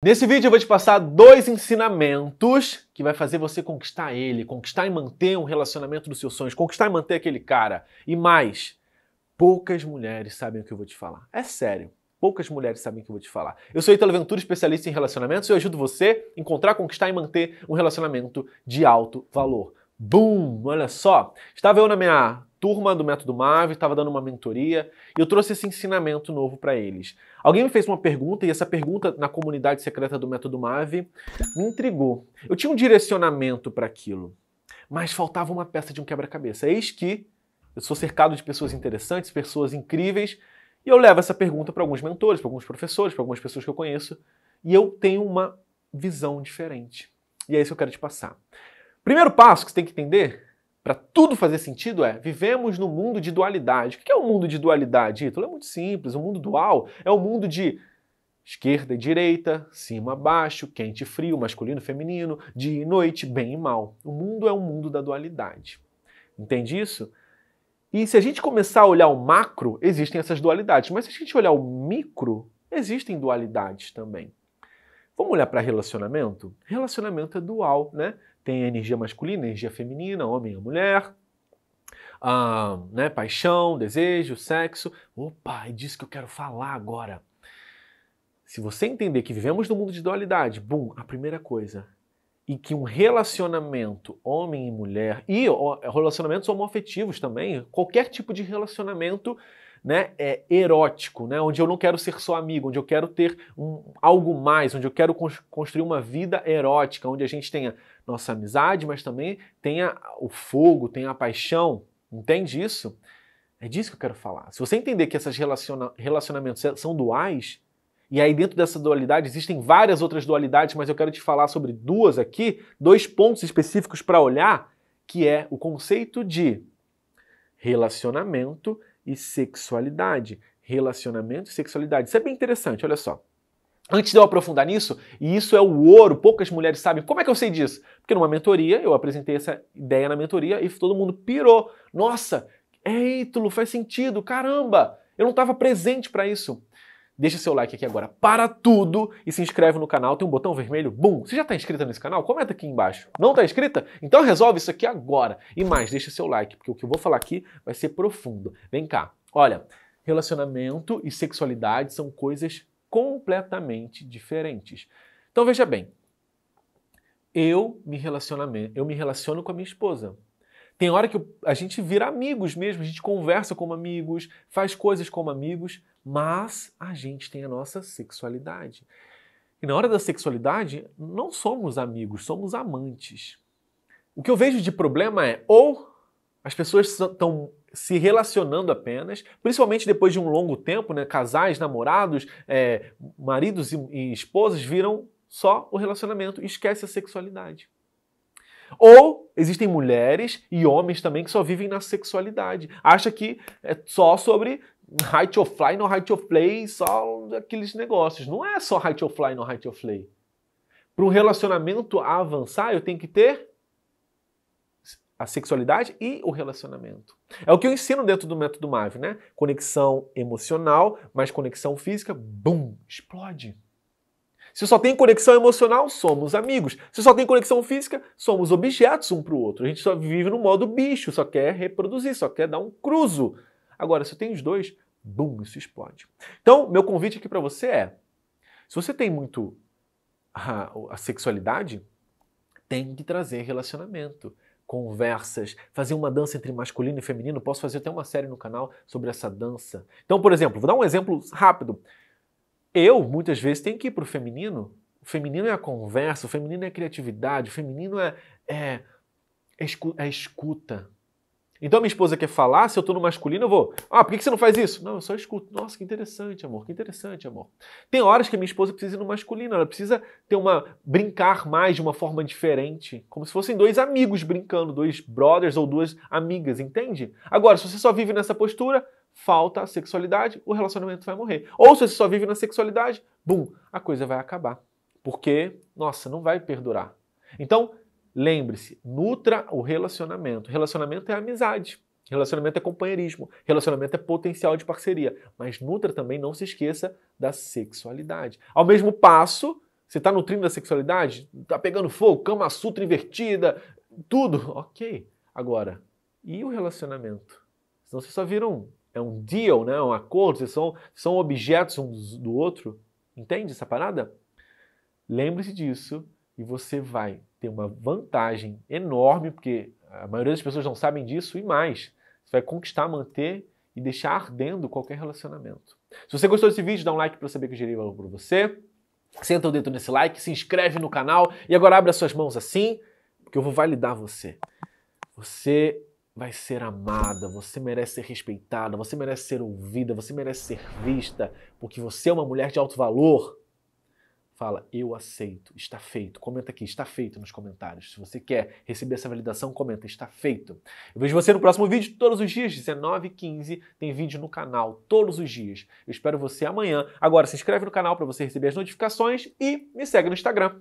Nesse vídeo eu vou te passar dois ensinamentos que vai fazer você conquistar ele, conquistar e manter um relacionamento dos seus sonhos, conquistar e manter aquele cara. E mais, poucas mulheres sabem o que eu vou te falar. É sério. Poucas mulheres sabem o que eu vou te falar. Eu sou Italo Ventura, especialista em relacionamentos, e eu ajudo você a encontrar, conquistar e manter um relacionamento de alto valor. Boom! Olha só, estava eu na minha turma do Método MAV, estava dando uma mentoria, e eu trouxe esse ensinamento novo para eles. Alguém me fez uma pergunta, e essa pergunta na comunidade secreta do Método MAV me intrigou. Eu tinha um direcionamento para aquilo, mas faltava uma peça de um quebra-cabeça. Eis que eu sou cercado de pessoas interessantes, pessoas incríveis, e eu levo essa pergunta para alguns mentores, para alguns professores, para algumas pessoas que eu conheço, e eu tenho uma visão diferente. E é isso que eu quero te passar. Primeiro passo que você tem que entender para tudo fazer sentido é vivemos num mundo de dualidade. O que é o um mundo de dualidade, Ítalo? É muito simples. O um mundo dual é o um mundo de esquerda e direita, cima baixo, quente e frio, masculino e feminino, dia e noite, bem e mal. O mundo é um mundo da dualidade. Entende isso? E se a gente começar a olhar o macro, existem essas dualidades. Mas se a gente olhar o micro, existem dualidades também. Vamos olhar para relacionamento? Relacionamento é dual, né? Tem a energia masculina, a energia feminina, homem e mulher, ah, né? paixão, desejo, sexo. Opa, é disso que eu quero falar agora. Se você entender que vivemos no mundo de dualidade, bum, a primeira coisa, e que um relacionamento homem e mulher, e relacionamentos homoafetivos também, qualquer tipo de relacionamento né, é, erótico, né, onde eu não quero ser só amigo, onde eu quero ter um, algo mais, onde eu quero construir uma vida erótica, onde a gente tenha nossa amizade, mas também tenha o fogo, tenha a paixão. Entende isso? É disso que eu quero falar. Se você entender que esses relaciona relacionamentos são duais, e aí dentro dessa dualidade existem várias outras dualidades, mas eu quero te falar sobre duas aqui, dois pontos específicos para olhar, que é o conceito de relacionamento e sexualidade. Relacionamento e sexualidade. Isso é bem interessante, olha só. Antes de eu aprofundar nisso, e isso é o ouro, poucas mulheres sabem. Como é que eu sei disso? Porque numa mentoria, eu apresentei essa ideia na mentoria e todo mundo pirou. Nossa, é ítulo, faz sentido, caramba! Eu não estava presente para isso deixa seu like aqui agora para tudo e se inscreve no canal. Tem um botão vermelho, bum! Você já está inscrito nesse canal? Comenta aqui embaixo. Não está inscrita? Então resolve isso aqui agora. E mais, deixa seu like, porque o que eu vou falar aqui vai ser profundo. Vem cá. Olha, relacionamento e sexualidade são coisas completamente diferentes. Então veja bem, eu me relaciono, eu me relaciono com a minha esposa. Tem hora que a gente vira amigos mesmo, a gente conversa como amigos, faz coisas como amigos, mas a gente tem a nossa sexualidade. E na hora da sexualidade, não somos amigos, somos amantes. O que eu vejo de problema é ou as pessoas estão se relacionando apenas, principalmente depois de um longo tempo, né? Casais, namorados, é, maridos e, e esposas viram só o relacionamento e esquece a sexualidade. Ou existem mulheres e homens também que só vivem na sexualidade. Acha que é só sobre height of fly no height of play, só aqueles negócios. Não é só height of fly no height of play. Para um relacionamento avançar, eu tenho que ter a sexualidade e o relacionamento. É o que eu ensino dentro do método MAV, né? Conexão emocional, mais conexão física, bum, explode. Se só tem conexão emocional, somos amigos. Se só tem conexão física, somos objetos um para o outro. A gente só vive no modo bicho, só quer reproduzir, só quer dar um cruzo, Agora, se tem os dois, bum, isso explode. Então, meu convite aqui para você é: se você tem muito a, a sexualidade, tem que trazer relacionamento conversas, fazer uma dança entre masculino e feminino. Posso fazer até uma série no canal sobre essa dança. Então, por exemplo, vou dar um exemplo rápido. Eu, muitas vezes, tenho que ir para o feminino. O feminino é a conversa, o feminino é a criatividade, o feminino é, é, é, é escuta. Então minha esposa quer falar, se eu estou no masculino, eu vou. Ah, por que você não faz isso? Não, eu só escuto. Nossa, que interessante, amor, que interessante, amor. Tem horas que a minha esposa precisa ir no masculino, ela precisa ter uma. brincar mais de uma forma diferente. Como se fossem dois amigos brincando, dois brothers ou duas amigas, entende? Agora, se você só vive nessa postura, falta a sexualidade, o relacionamento vai morrer. Ou se você só vive na sexualidade, bum, a coisa vai acabar. Porque, nossa, não vai perdurar. Então, Lembre-se, nutra o relacionamento. Relacionamento é amizade, relacionamento é companheirismo, relacionamento é potencial de parceria. Mas nutra também, não se esqueça da sexualidade. Ao mesmo passo, você está nutrindo a sexualidade, está pegando fogo, cama sutra invertida, tudo, ok. Agora, e o relacionamento? Senão vocês só viram, é um deal, né? um acordo, vocês são, são objetos um do outro. Entende essa parada? Lembre-se disso e você vai ter uma vantagem enorme, porque a maioria das pessoas não sabem disso e mais. Você vai conquistar, manter e deixar ardendo qualquer relacionamento. Se você gostou desse vídeo, dá um like para eu saber que eu gerei valor para você. Senta o dedo nesse like, se inscreve no canal e agora abre as suas mãos assim, porque eu vou validar você. Você vai ser amada, você merece ser respeitada, você merece ser ouvida, você merece ser vista, porque você é uma mulher de alto valor. Fala, eu aceito, está feito. Comenta aqui, está feito nos comentários. Se você quer receber essa validação, comenta, está feito. Eu vejo você no próximo vídeo, todos os dias, 19h15. Tem vídeo no canal, todos os dias. Eu espero você amanhã. Agora, se inscreve no canal para você receber as notificações e me segue no Instagram,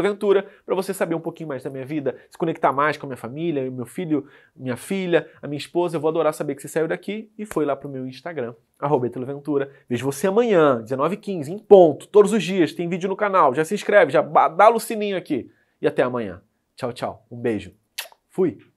Ventura, para você saber um pouquinho mais da minha vida, se conectar mais com a minha família, meu filho, minha filha, a minha esposa. Eu vou adorar saber que você saiu daqui e foi lá para o meu Instagram arroba Ventura. Vejo você amanhã, 19h15, em ponto, todos os dias. Tem vídeo no canal. Já se inscreve, já dá o sininho aqui. E até amanhã. Tchau, tchau. Um beijo. Fui.